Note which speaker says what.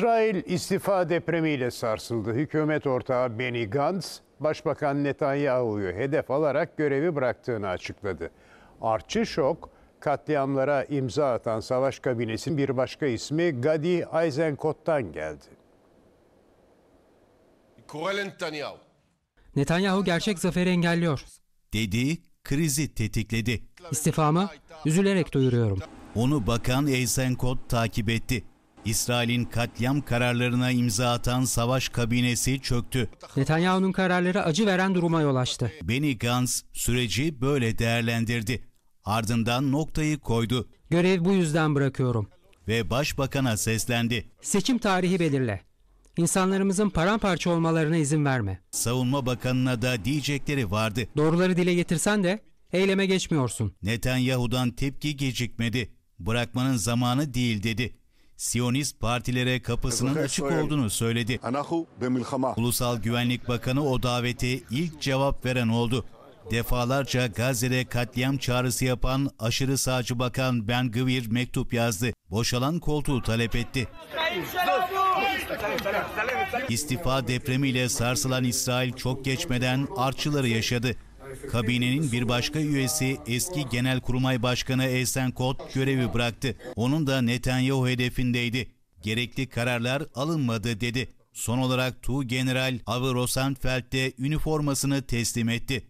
Speaker 1: İsrail istifa depremiyle sarsıldı. Hükümet ortağı Benny Gantz, Başbakan Netanyahu'yu hedef alarak görevi bıraktığını açıkladı. Artçı şok, katliamlara imza atan savaş kabinesinin bir başka ismi Gadi Eisenkot'tan geldi. Netanyahu
Speaker 2: gerçek zaferi engelliyor. Dedi, krizi tetikledi. İstifamı üzülerek duyuruyorum. Onu Bakan Eisenkot takip etti. İsrail'in katliam kararlarına imza atan savaş kabinesi çöktü. Netanyahu'nun kararları acı veren duruma yol açtı. Benny Gantz süreci böyle değerlendirdi. Ardından noktayı koydu. Görev bu yüzden bırakıyorum. Ve başbakana seslendi. Seçim tarihi belirle. İnsanlarımızın paramparça olmalarına izin verme. Savunma Bakanı'na da diyecekleri vardı. Doğruları dile getirsen de eyleme geçmiyorsun. Netanyahu'dan tepki gecikmedi. Bırakmanın zamanı değil dedi. Siyonist partilere kapısının açık olduğunu söyledi. Ulusal Güvenlik Bakanı o davete ilk cevap veren oldu. Defalarca Gazze'de katliam çağrısı yapan aşırı sağcı bakan Ben Gvir mektup yazdı. Boşalan koltuğu talep etti. İstifa depremiyle sarsılan İsrail çok geçmeden artçıları yaşadı. Kabinenin bir başka üyesi eski Genelkurmay Başkanı Ehsen Kod görevi bıraktı. Onun da Netanyahu hedefindeydi. Gerekli kararlar alınmadı dedi. Son olarak Tu General Avi Rosenfeld de üniformasını teslim etti.